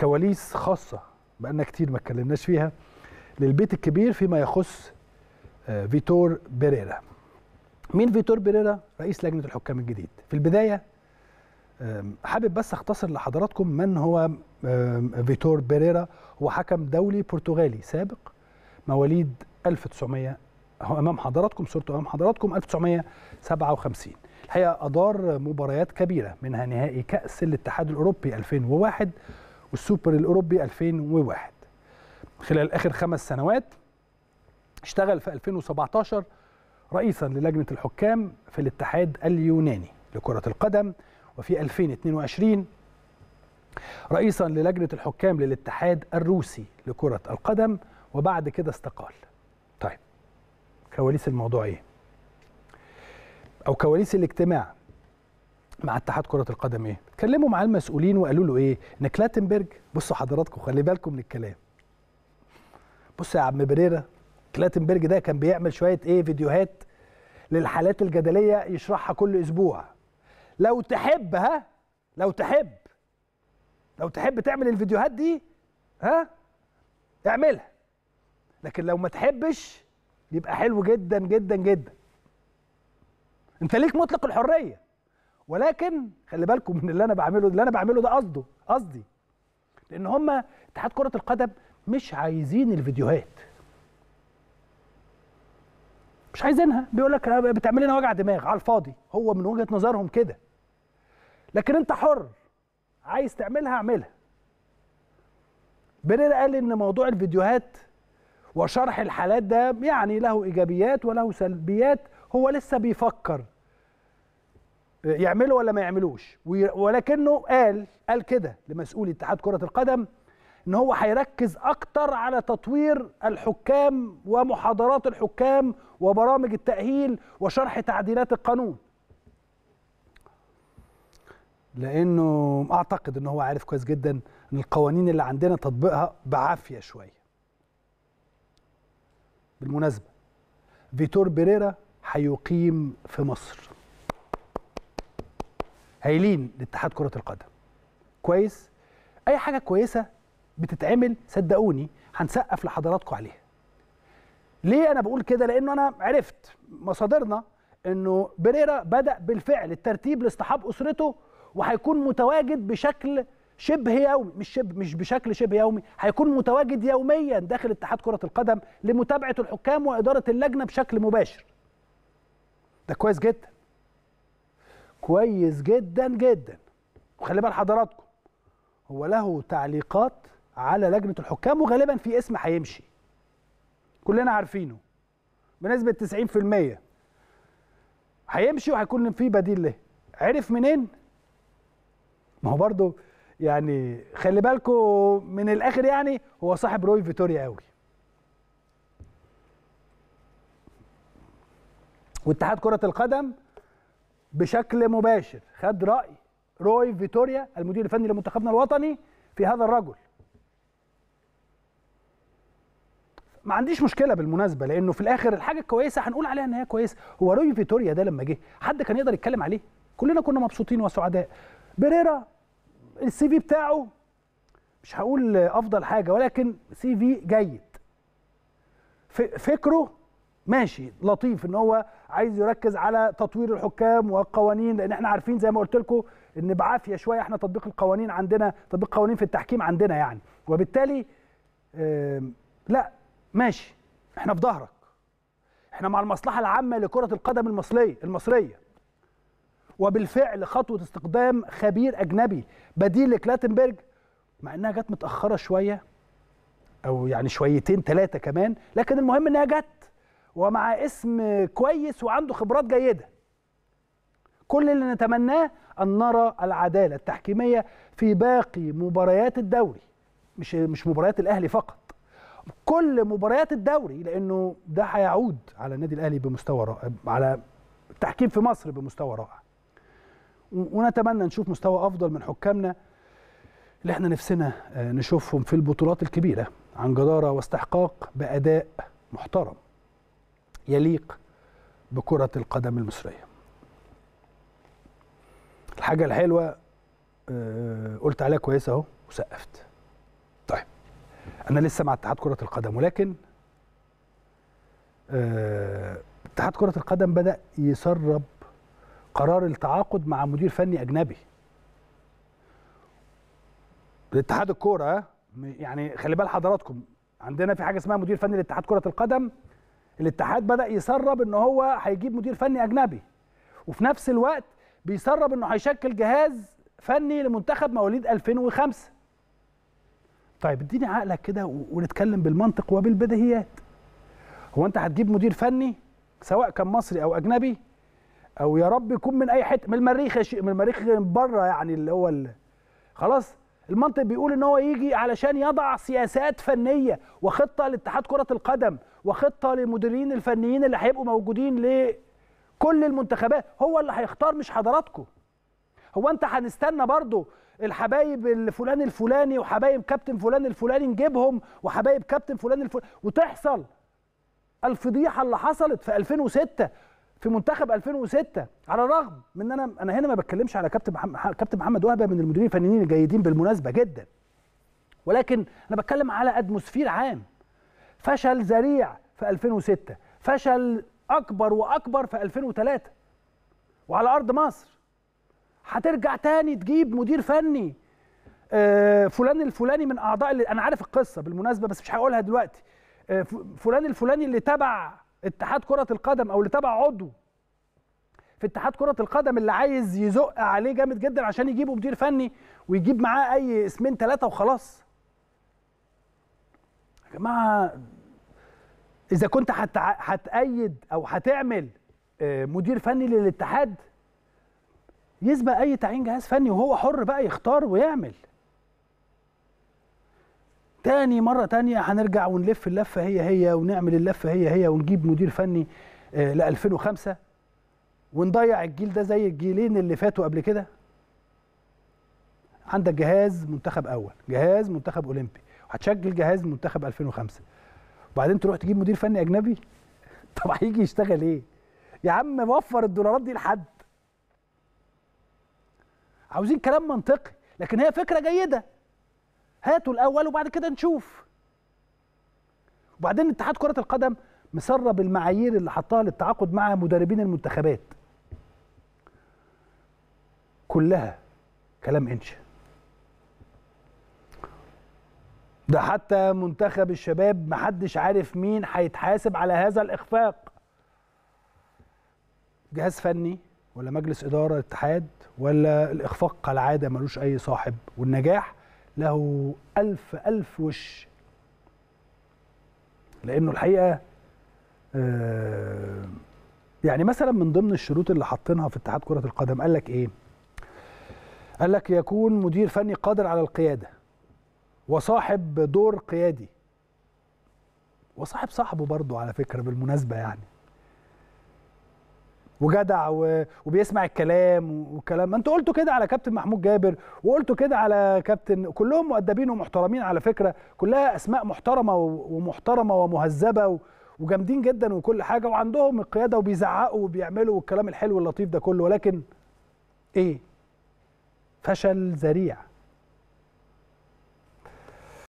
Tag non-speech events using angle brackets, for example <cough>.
كواليس خاصه بقالنا كتير ما اتكلمناش فيها للبيت الكبير فيما يخص آه، فيتور بيريرا مين فيتور بيريرا رئيس لجنه الحكام الجديد في البدايه حابب بس اختصر لحضراتكم من هو فيتور بيريرا هو حكم دولي برتغالي سابق مواليد 1900 هو امام حضراتكم صورته امام حضراتكم 1957 الحقيقه ادار مباريات كبيره منها نهائي كاس الاتحاد الاوروبي 2001 والسوبر الاوروبي 2001 خلال اخر خمس سنوات اشتغل في 2017 رئيسا للجنه الحكام في الاتحاد اليوناني لكره القدم وفي 2022 رئيسا للجنه الحكام للاتحاد الروسي لكره القدم وبعد كده استقال طيب كواليس الموضوع ايه او كواليس الاجتماع مع اتحاد كره القدم ايه اتكلموا مع المسؤولين وقالوا له ايه ان كلاتنبرج بصوا حضراتكم خلي بالكم من الكلام بص يا عم بريرة كلاتنبرج ده كان بيعمل شويه ايه فيديوهات للحالات الجدليه يشرحها كل اسبوع لو تحب ها لو تحب لو تحب تعمل الفيديوهات دي ها اعملها لكن لو ما تحبش يبقى حلو جدا جدا جدا انت ليك مطلق الحريه ولكن خلي بالكم من اللي انا بعمله اللي انا بعمله ده قصده قصدي لان هم اتحاد كره القدم مش عايزين الفيديوهات مش عايزينها بيقول لك بتعمل لنا وجع دماغ على الفاضي هو من وجهه نظرهم كده لكن انت حر عايز تعملها اعملها بيرير قال ان موضوع الفيديوهات وشرح الحالات ده يعني له ايجابيات وله سلبيات هو لسه بيفكر يعمله ولا ما يعملوش ولكنه قال قال كده لمسؤول اتحاد كرة القدم ان هو هيركز اكتر على تطوير الحكام ومحاضرات الحكام وبرامج التأهيل وشرح تعديلات القانون لانه اعتقد ان هو عارف كويس جدا ان القوانين اللي عندنا تطبيقها بعافيه شويه بالمناسبه فيتور بيريرا هيقيم في مصر هايلين لاتحاد كره القدم كويس اي حاجه كويسه بتتعمل صدقوني هنسقف لحضراتكم عليها ليه انا بقول كده لانه انا عرفت مصادرنا انه بريرا بدا بالفعل الترتيب لاصطحاب اسرته وهيكون متواجد بشكل شبه يومي مش شبه مش بشكل شبه يومي هيكون متواجد يوميا داخل اتحاد كره القدم لمتابعه الحكام واداره اللجنه بشكل مباشر ده كويس جدا كويس جدا جدا وخلي بال حضراتكم هو له تعليقات على لجنه الحكام وغالبا في اسم هيمشي كلنا عارفينه بنسبه 90% هيمشي وهيكون في بديل له عرف منين ما هو برضه يعني خلي بالكم من الاخر يعني هو صاحب روي فيتوريا قوي واتحاد كره القدم بشكل مباشر خد راي روي فيتوريا المدير الفني لمنتخبنا الوطني في هذا الرجل ما عنديش مشكله بالمناسبه لانه في الاخر الحاجه الكويسه هنقول عليها ان هي كويسه هو روي فيتوريا ده لما جه حد كان يقدر يتكلم عليه كلنا كنا مبسوطين وسعداء بيريرا السي في بتاعه مش هقول افضل حاجه ولكن سي في جيد فكره ماشي لطيف ان هو عايز يركز على تطوير الحكام والقوانين لان احنا عارفين زي ما قلت لكم ان بعافيه شويه احنا تطبيق القوانين عندنا تطبيق قوانين في التحكيم عندنا يعني وبالتالي لا ماشي احنا في ظهرك احنا مع المصلحه العامه لكره القدم المصريه المصريه وبالفعل خطوه استقدام خبير اجنبي بديل لكلاتنبرج مع انها جت متاخره شويه او يعني شويتين ثلاثه كمان لكن المهم انها جت ومع اسم كويس وعنده خبرات جيده كل اللي نتمناه ان نرى العداله التحكيميه في باقي مباريات الدوري مش مش مباريات الاهلي فقط كل مباريات الدوري لانه ده هيعود على النادي الاهلي بمستوى رائع على التحكيم في مصر بمستوى رائع ونتمنى نشوف مستوى افضل من حكامنا اللي احنا نفسنا آه، نشوفهم في البطولات الكبيره عن جداره واستحقاق باداء محترم يليق بكرة القدم المصرية الحاجة الحلوة آه، قلت عليها كويسة أهو وسقفت طيب أنا لسه مع اتحاد كرة القدم ولكن آه، اتحاد كرة القدم بدأ يسرب قرار التعاقد مع مدير فني أجنبي لاتحاد الكوره آه، يعني خلي بال حضراتكم عندنا في حاجه اسمها مدير فني لاتحاد كره القدم الاتحاد بدا يسرب ان هو هيجيب مدير فني اجنبي وفي نفس الوقت بيسرب انه هيشكل جهاز فني لمنتخب مواليد 2005 طيب اديني عقلك كده ونتكلم بالمنطق وبالبديهيات هو انت هتجيب مدير فني سواء كان مصري او اجنبي او يا رب يكون من اي حته من المريخ يا شيخ من المريخ من بره يعني اللي هو اللي خلاص المنطق بيقول ان هو يجي علشان يضع سياسات فنيه وخطه لاتحاد كره القدم وخطه للمديرين الفنيين اللي هيبقوا موجودين لكل المنتخبات هو اللي هيختار مش حضراتكم هو انت هنستنى برضه الحبايب الفلان الفلاني وحبايب كابتن فلان الفلاني نجيبهم وحبايب كابتن فلان الفلاني وتحصل الفضيحه اللي حصلت في 2006 في منتخب 2006 على الرغم من ان انا انا هنا ما بتكلمش على كابتن محمد كابتن محمد وهبه من المديرين الفنيين الجيدين بالمناسبه جدا ولكن انا بتكلم على اتموسفير عام فشل ذريع في 2006 فشل اكبر واكبر في 2003 وعلى ارض مصر هترجع تاني تجيب مدير فني آه، فلان الفلاني من اعضاء اللي انا عارف القصه بالمناسبه بس مش هقولها دلوقتي آه، فلان الفلاني اللي تبع اتحاد كرة القدم او اللي تبع عضو في اتحاد كرة القدم اللي عايز يزق عليه جامد جدا عشان يجيبه مدير فني ويجيب معاه اي اسمين ثلاثة وخلاص. يا جماعة إذا كنت هتأيد أو هتعمل آه، مدير فني للاتحاد يسبق أي تعيين جهاز فني وهو حر بقى يختار ويعمل تاني مرة تانية هنرجع ونلف اللفة هي هي ونعمل اللفة هي هي ونجيب مدير فني آه، ل 2005 ونضيع الجيل ده زي الجيلين اللي فاتوا قبل كده عندك جهاز منتخب اول جهاز منتخب اولمبي وهتشجل جهاز منتخب 2005 وبعدين تروح تجيب مدير فني اجنبي <laughs> طب هيجي يشتغل ايه يا عم وفر الدولارات دي لحد عاوزين كلام منطقي لكن هي فكره جيده هاتوا الاول وبعد كده نشوف وبعدين اتحاد كره القدم مسرب المعايير اللي حطها للتعاقد مع مدربين المنتخبات كلها كلام انشا ده حتى منتخب الشباب محدش عارف مين هيتحاسب على هذا الاخفاق جهاز فني ولا مجلس اداره اتحاد ولا الاخفاق كالعاده ملوش اي صاحب والنجاح له ألف ألف وش لأنه الحقيقة آه، يعني مثلا من ضمن الشروط اللي حاطينها في اتحاد كرة القدم قال لك إيه؟ قال لك يكون مدير فني قادر على القيادة وصاحب دور قيادي وصاحب صاحبه برضه على فكرة بالمناسبة يعني وجدع وبيسمع الكلام والكلام ما انتوا قلتوا كده على كابتن محمود جابر وقلتوا كده على كابتن كلهم مؤدبين ومحترمين على فكره كلها اسماء محترمه ومحترمه ومهذبه وجامدين جدا وكل حاجه وعندهم القياده وبيزعقوا وبيعملوا والكلام الحلو اللطيف ده كله ولكن ايه فشل ذريع